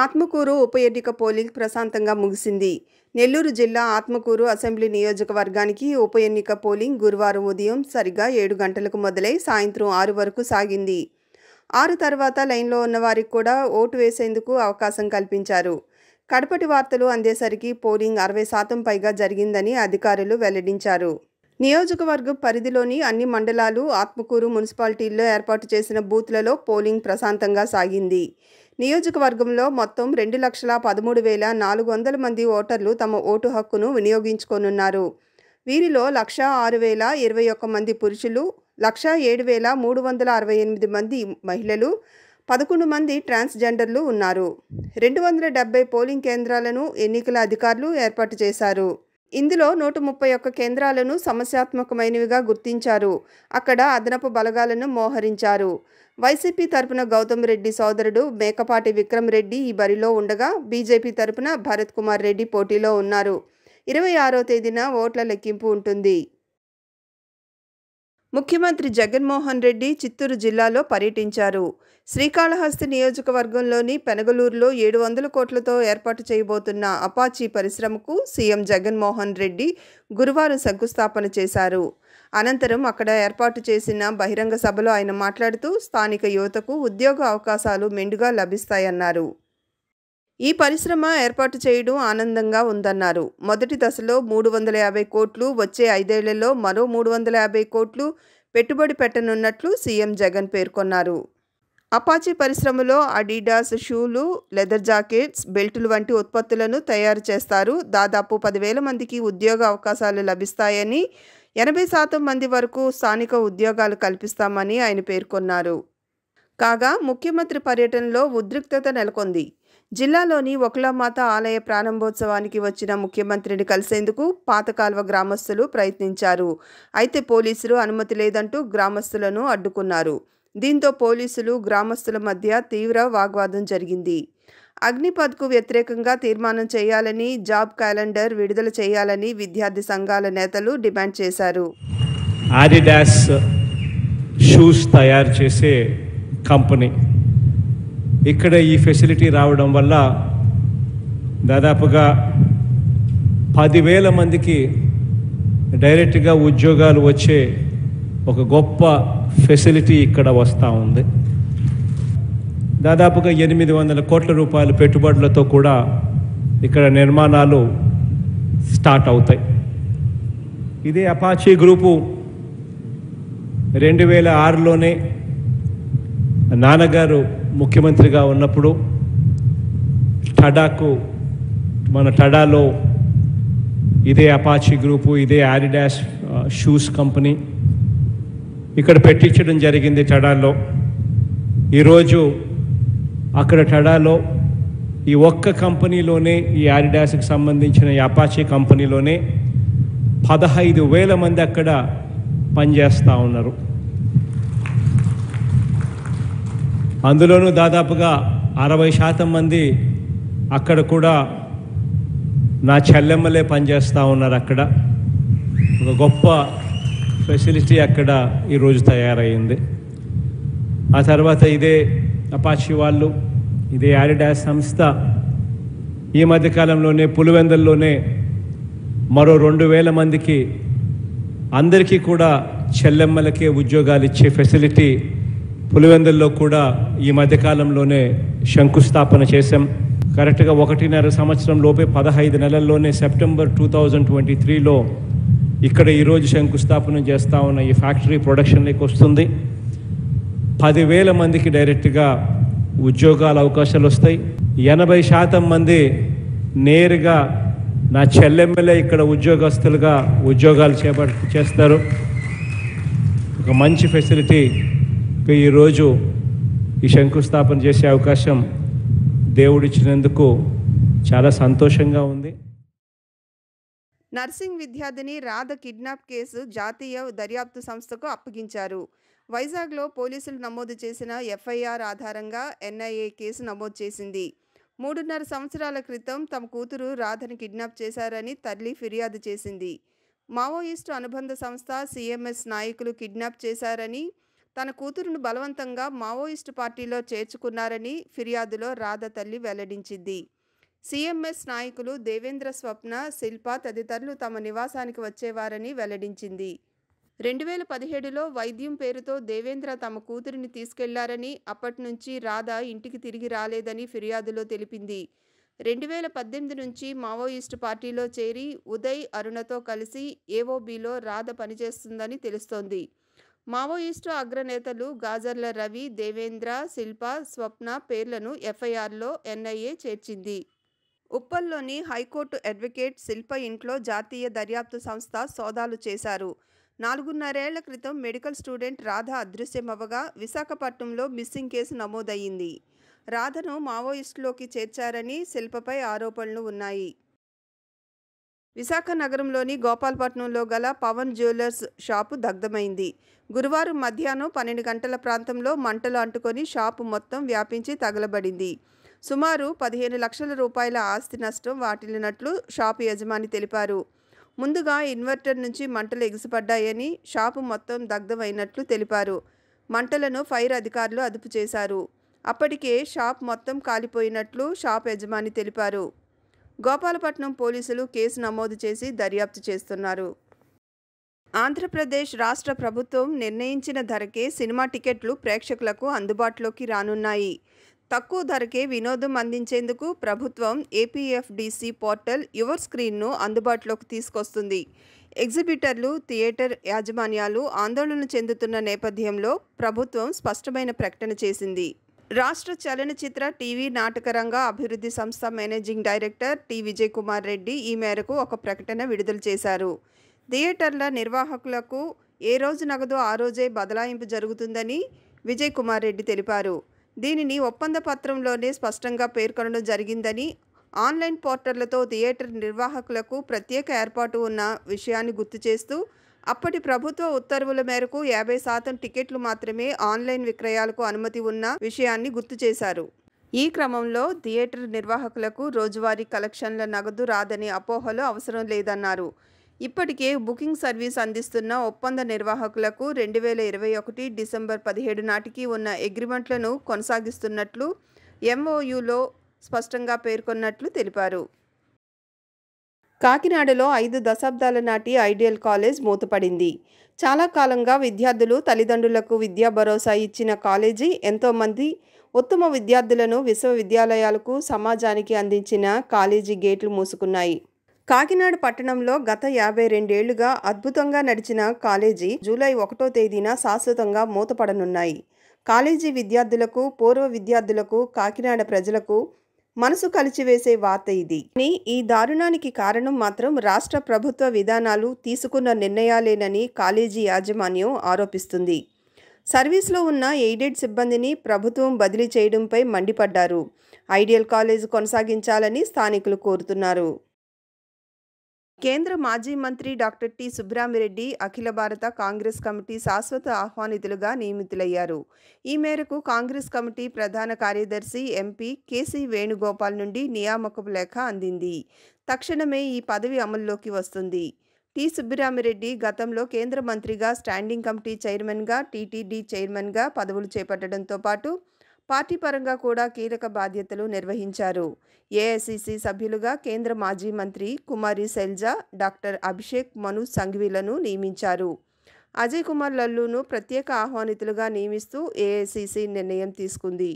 ఆత్మకూరు ఉప ఎన్నిక పోలింగ్ ప్రశాంతంగా ముగిసింది నెల్లూరు జిల్లా ఆత్మకూరు అసెంబ్లీ నియోజకవర్గానికి ఉప ఎన్నిక పోలింగ్ గురువారం ఉదయం సరిగ్గా ఏడు గంటలకు మొదలై సాయంత్రం ఆరు వరకు సాగింది ఆరు తర్వాత లైన్లో ఉన్న వారికి కూడా ఓటు వేసేందుకు అవకాశం కల్పించారు కడపటి వార్తలు అందేసరికి పోలింగ్ అరవై శాతం పైగా జరిగిందని అధికారులు వెల్లడించారు నియోజకవర్గ పరిధిలోని అన్ని మండలాలు ఆత్మకూరు మున్సిపాలిటీల్లో ఏర్పాటు చేసిన బూత్లలో పోలింగ్ ప్రశాంతంగా సాగింది నియోజకవర్గంలో మొత్తం రెండు లక్షల పదమూడు వేల నాలుగు వందల మంది ఓటర్లు తమ ఓటు హక్కును వినియోగించుకోనున్నారు వీరిలో లక్ష ఆరు వేల ఇరవై ఒక్క మంది పురుషులు లక్ష ఏడు వేల మూడు వందల అరవై ఎనిమిది మంది మహిళలు పదకొండు మంది ట్రాన్స్జెండర్లు ఉన్నారు రెండు వందల డెబ్బై పోలింగ్ కేంద్రాలను ఎన్నికల అధికారులు ఏర్పాటు చేశారు ఇందులో నూట ముప్పై ఒక్క కేంద్రాలను సమస్యాత్మకమైనవిగా గుర్తించారు అక్కడ అదనపు బలగాలను మోహరించారు వైసీపీ తరపున గౌతమ్ రెడ్డి సోదరుడు మేకపాటి విక్రమ్ రెడ్డి ఈ బరిలో ఉండగా బీజేపీ తరపున భరత్ కుమార్ రెడ్డి పోటీలో ఉన్నారు ఇరవై ఆరో తేదీన ఓట్ల లెక్కింపు ఉంటుంది ముఖ్యమంత్రి జగన్మోహన్ రెడ్డి చిత్తూరు జిల్లాలో పర్యటించారు శ్రీకాళహస్తి నియోజకవర్గంలోని పెనగలూరులో ఏడు వందల కోట్లతో ఏర్పాటు చేయబోతున్న అపాచీ పరిశ్రమకు సీఎం జగన్మోహన్ రెడ్డి గురువారం శంకుస్థాపన చేశారు అనంతరం అక్కడ ఏర్పాటు చేసిన బహిరంగ సభలో ఆయన మాట్లాడుతూ స్థానిక యువతకు ఉద్యోగ అవకాశాలు మెండుగా లభిస్తాయన్నారు ఈ పరిశ్రమ ఏర్పాటు చేయడం ఆనందంగా ఉందన్నారు మొదటి దశలో మూడు వందల యాభై కోట్లు వచ్చే ఐదేళ్లలో మరో మూడు వందల యాభై కోట్లు పెట్టుబడి పెట్టనున్నట్లు సీఎం జగన్ పేర్కొన్నారు అపాచీ పరిశ్రమలో అడిడాస్ షూలు లెదర్ జాకెట్స్ బెల్టులు వంటి ఉత్పత్తులను తయారు చేస్తారు దాదాపు పదివేల మందికి ఉద్యోగ అవకాశాలు లభిస్తాయని ఎనభై శాతం మంది వరకు స్థానిక ఉద్యోగాలు కల్పిస్తామని ఆయన పేర్కొన్నారు కాగా ముఖ్యమంత్రి పర్యటనలో ఉద్రిక్తత నెలకొంది జిల్లాలోని ఒకలమాత ఆలయ ప్రారంభోత్సవానికి వచ్చిన ముఖ్యమంత్రిని కలిసేందుకు పాతకాల్వ గ్రామస్తులు ప్రయత్నించారు అయితే పోలీసులు అనుమతి లేదంటూ గ్రామస్తులను అడ్డుకున్నారు దీంతో పోలీసులు గ్రామస్తుల మధ్య తీవ్ర వాగ్వాదం జరిగింది అగ్నిపథ్కు వ్యతిరేకంగా తీర్మానం చేయాలని జాబ్ క్యాలెండర్ విడుదల చేయాలని విద్యార్థి సంఘాల నేతలు డిమాండ్ చేశారు ఆడిడాస్ షూస్ తయారు చేసే కంపెనీ ఇక్కడ ఈ ఫెసిలిటీ రావడం వల్ల దాదాపుగా పదివేల మందికి డైరెక్ట్గా ఉద్యోగాలు వచ్చే ఒక గొప్ప ఫెసిలిటీ ఇక్కడ వస్తూ ఉంది దాదాపుగా ఎనిమిది వందల కోట్ల రూపాయల పెట్టుబడులతో కూడా ఇక్కడ నిర్మాణాలు స్టార్ట్ అవుతాయి ఇదే అపాచీ గ్రూపు రెండు వేల ఆరులోనే నాన్నగారు ముఖ్యమంత్రిగా ఉన్నప్పుడు టడాకు మన టడాలో ఇదే అపాచీ గ్రూపు ఇదే యారిడాస్ షూస్ కంపెనీ ఇక్కడ పెట్టించడం జరిగింది టడాలో ఈరోజు అక్కడ టడాలో ఈ ఒక్క కంపెనీలోనే ఈ యారిడాస్కి సంబంధించిన ఈ అపాచీ కంపెనీలోనే పదహైదు వేల మంది అక్కడ పనిచేస్తూ ఉన్నారు అందులోనూ దాదాపుగా అరవై శాతం మంది అక్కడ కూడా నా చెల్లెమ్మలే పనిచేస్తూ ఉన్నారు అక్కడ ఒక గొప్ప ఫెసిలిటీ అక్కడ ఈరోజు తయారైంది ఆ తర్వాత ఇదే అపాచి వాళ్ళు ఇదే యాడిడాస్ సంస్థ ఈ మధ్యకాలంలోనే పులివెందల్లోనే మరో రెండు వేల మందికి అందరికీ కూడా చెల్లెమ్మలకే ఉద్యోగాలు ఇచ్చే ఫెసిలిటీ పులివెందుల్లో కూడా ఈ మధ్యకాలంలోనే శంకుస్థాపన చేశాం కరెక్ట్గా ఒకటిన్నర సంవత్సరం లోపే పదహైదు నెలల్లోనే సెప్టెంబర్ టూ థౌజండ్ ట్వంటీ త్రీలో ఇక్కడ ఈరోజు శంకుస్థాపన చేస్తూ ఉన్న ఈ ఫ్యాక్టరీ ప్రొడక్షన్లోకి వస్తుంది పదివేల మందికి డైరెక్ట్గా ఉద్యోగాల అవకాశాలు వస్తాయి ఎనభై శాతం మంది నేరుగా నా చెల్లెమ్మెల్యే ఇక్కడ ఉద్యోగస్తులుగా ఉద్యోగాలు చేప చేస్తారు ఒక మంచి ఫెసిలిటీ ఈరోజు ఈ శంకుస్థాపన చేసే అవకాశం దేవుడిచ్చినందుకు చాలా సంతోషంగా ఉంది నర్సింగ్ విద్యార్థిని రాధ కిడ్నాప్ కేసు జాతీయ దర్యాప్తు సంస్థకు అప్పగించారు వైజాగ్లో పోలీసులు నమోదు చేసిన ఎఫ్ఐఆర్ ఆధారంగా ఎన్ఐఏ కేసు నమోదు చేసింది మూడున్నర సంవత్సరాల క్రితం తమ కూతురు రాధను కిడ్నాప్ చేశారని తల్లి ఫిర్యాదు చేసింది మావోయిస్టు అనుబంధ సంస్థ సిఎంఎస్ నాయకులు కిడ్నాప్ చేశారని తన కూతురును బలవంతంగా మావోయిస్టు పార్టీలో చేర్చుకున్నారని ఫిర్యాదులో రాధ తల్లి వెల్లడించింది సీఎంఎస్ నాయకులు దేవేంద్ర స్వప్న శిల్ప తదితరులు తమ నివాసానికి వచ్చేవారని వెల్లడించింది రెండు వేల పదిహేడులో వైద్యం పేరుతో దేవేంద్ర తమ కూతురిని తీసుకెళ్లారని అప్పటి నుంచి రాధ ఇంటికి తిరిగి రాలేదని ఫిర్యాదులో తెలిపింది రెండు వేల పద్దెనిమిది నుంచి మావోయిస్టు పార్టీలో చేరి ఉదయ్ అరుణతో కలిసి ఏఓబీలో రాధ పనిచేస్తుందని తెలుస్తోంది మావోయిస్టు అగ్రనేతలు గాజర్ల రవి దేవేంద్ర శిల్ప స్వప్న పేర్లను ఎఫ్ఐఆర్లో ఎన్ఐఏ చేర్చింది ఉప్పల్లోని హైకోర్టు అడ్వకేట్ శిల్ప ఇంట్లో జాతీయ దర్యాప్తు సంస్థ సోదాలు చేశారు నాలుగున్నరేళ్ల క్రితం మెడికల్ స్టూడెంట్ రాధ అదృశ్యమవ్వగా విశాఖపట్నంలో మిస్సింగ్ కేసు నమోదయ్యింది రాధను మావోయిస్టులోకి చేర్చారని శిల్పపై ఆరోపణలు ఉన్నాయి విశాఖ నగరంలోని గోపాల్పట్నంలో గల పవన్ జ్యువెలర్స్ షాపు దగ్ధమైంది గురువారం మధ్యాహ్నం పన్నెండు గంటల ప్రాంతంలో మంటలు అంటుకొని షాపు మొత్తం వ్యాపించి తగలబడింది సుమారు పదిహేను లక్షల రూపాయల ఆస్తి నష్టం వాటిల్లినట్లు షాపు యజమాని తెలిపారు ముందుగా ఇన్వర్టర్ నుంచి మంటలు ఎగిసిపడ్డాయని షాపు మొత్తం దగ్ధమైనట్లు తెలిపారు మంటలను ఫైర్ అధికారులు అదుపు చేశారు అప్పటికే షాప్ మొత్తం కాలిపోయినట్లు షాప్ యజమాని తెలిపారు గోపాలపట్నం పోలీసులు కేసు నమోదు చేసి దర్యాప్తు చేస్తున్నారు ఆంధ్రప్రదేశ్ రాష్ట్ర ప్రభుత్వం నిర్ణయించిన ధరకే సినిమా టికెట్లు ప్రేక్షకులకు అందుబాటులోకి రానున్నాయి తక్కువ ధరకే వినోదం అందించేందుకు ప్రభుత్వం ఏపీఎఫ్డిసి పోర్టల్ యువర్ స్క్రీన్ను అందుబాటులోకి తీసుకొస్తుంది ఎగ్జిబిటర్లు థియేటర్ యాజమాన్యాలు ఆందోళన చెందుతున్న నేపథ్యంలో ప్రభుత్వం స్పష్టమైన ప్రకటన చేసింది రాష్ట్ర చలనచిత్ర టీవీ నాటకరంగ అభివృద్ధి సంస్థ managing director T Vijay Kumar Reddy ఈ మేరకు ఒక ప్రకటన విడుదల చేశారు థియేటర్ల నిర్వాహకులకు ఏ రోజు నగదు ఆ రోజే బదలాయింపు జరుగుతుందని విజయ్ కుమార్ రెడ్డి తెలిపారు దీనిని ఒప్పంద పత్రంలోనే స్పష్టంగా పేర్కొనడం జరిగిందని ఆన్లైన్ పోర్టర్లతో థియేటర్ నిర్వాహకులకు ప్రత్యేక ఏర్పాటు ఉన్న విషయాన్ని గుర్తు చేస్తూ అప్పటి ప్రభుత్వ ఉత్తర్వుల మేరకు యాభై శాతం టికెట్లు మాత్రమే ఆన్లైన్ విక్రయాలకు అనుమతి ఉన్న విషయాన్ని గుర్తు చేశారు ఈ క్రమంలో థియేటర్ నిర్వాహకులకు రోజువారీ కలెక్షన్ల నగదు రాదనే అపోహలు అవసరం లేదన్నారు ఇప్పటికే బుకింగ్ సర్వీస్ అందిస్తున్న ఒప్పంద నిర్వాహకులకు రెండు వేల ఇరవై ఒకటి డిసెంబర్ పదిహేడు నాటికి ఉన్న అగ్రిమెంట్లను కొనసాగిస్తున్నట్లు ఎంఓయులో స్పష్టంగా పేర్కొన్నట్లు తెలిపారు కాకినాడలో ఐదు దశాబ్దాల నాటి ఐడియల్ కాలేజ్ మూతపడింది చాలా కాలంగా విద్యార్థులు తల్లిదండ్రులకు విద్యా భరోసా ఇచ్చిన కాలేజీ ఎంతోమంది ఉత్తమ విద్యార్థులను విశ్వవిద్యాలయాలకు సమాజానికి అందించిన కాలేజీ గేట్లు మూసుకున్నాయి కాకినాడ పట్టణంలో గత యాభై రెండేళ్లుగా అద్భుతంగా నడిచిన కాలేజీ జూలై ఒకటో తేదీన శాశ్వతంగా మూతపడనున్నాయి కాలేజీ విద్యార్థులకు పూర్వ విద్యార్థులకు కాకినాడ ప్రజలకు మనసు కలిచివేసే వార్త ఇది కానీ ఈ దారుణానికి కారణం మాత్రం రాష్ట్ర ప్రభుత్వ విధానాలు తీసుకున్న నిర్ణయాలేనని కాలేజీ యాజమాన్యం ఆరోపిస్తుంది సర్వీస్లో ఉన్న ఎయిడెడ్ సిబ్బందిని ప్రభుత్వం బదిలీ చేయడంపై మండిపడ్డారు ఐడియల్ కాలేజ్ కొనసాగించాలని స్థానికులు కోరుతున్నారు కేంద్ర మాజీ మంత్రి డాక్టర్ టి సుబ్రామిరెడ్డి అఖిల భారత కాంగ్రెస్ కమిటీ శాశ్వత ఆహ్వానితులుగా నియమితులయ్యారు ఈ మేరకు కాంగ్రెస్ కమిటీ ప్రధాన కార్యదర్శి ఎంపీ కేసీ వేణుగోపాల్ నుండి నియామకపు లేఖ అందింది తక్షణమే ఈ పదవి అమల్లోకి వస్తుంది టి సుబ్బిరామిరెడ్డి గతంలో కేంద్ర మంత్రిగా స్టాండింగ్ కమిటీ చైర్మన్గా టీటీడీ చైర్మన్గా పదవులు చేపట్టడంతో పాటు పార్టీ పరంగా కూడా కీలక బాధ్యతలు నిర్వహించారు ఏఐసిసి సభ్యులుగా కేంద్ర మాజీ మంత్రి కుమారి శైల్జా డాక్టర్ అభిషేక్ మను సంఘ్వీలను నియమించారు అజయ్ కుమార్ లల్లును ప్రత్యేక ఆహ్వానితులుగా నియమిస్తూ ఏఐసిసి నిర్ణయం తీసుకుంది